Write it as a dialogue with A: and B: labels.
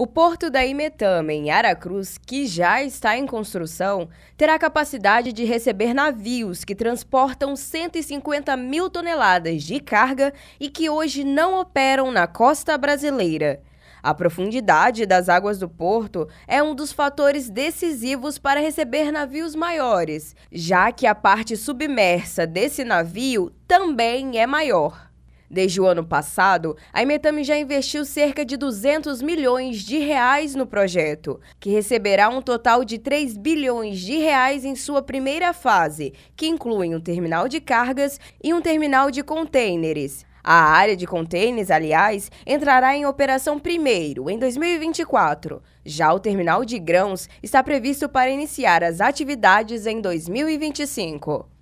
A: O porto da Imetama, em Aracruz, que já está em construção, terá capacidade de receber navios que transportam 150 mil toneladas de carga e que hoje não operam na costa brasileira. A profundidade das águas do porto é um dos fatores decisivos para receber navios maiores, já que a parte submersa desse navio também é maior. Desde o ano passado, a Imetame já investiu cerca de 200 milhões de reais no projeto, que receberá um total de 3 bilhões de reais em sua primeira fase, que inclui um terminal de cargas e um terminal de contêineres. A área de contêineres, aliás, entrará em operação primeiro, em 2024. Já o terminal de grãos está previsto para iniciar as atividades em 2025.